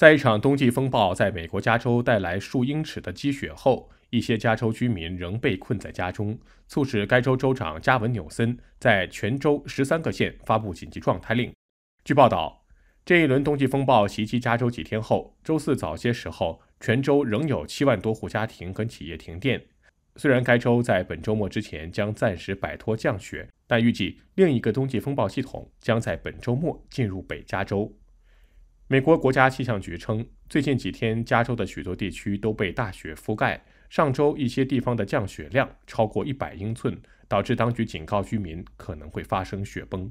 在一场冬季风暴在美国加州带来数英尺的积雪后，一些加州居民仍被困在家中，促使该州州长加文纽森在全州十三个县发布紧急状态令。据报道，这一轮冬季风暴袭击加州几天后，周四早些时候，全州仍有七万多户家庭跟企业停电。虽然该州在本周末之前将暂时摆脱降雪，但预计另一个冬季风暴系统将在本周末进入北加州。美国国家气象局称，最近几天，加州的许多地区都被大雪覆盖。上周，一些地方的降雪量超过一百英寸，导致当局警告居民可能会发生雪崩。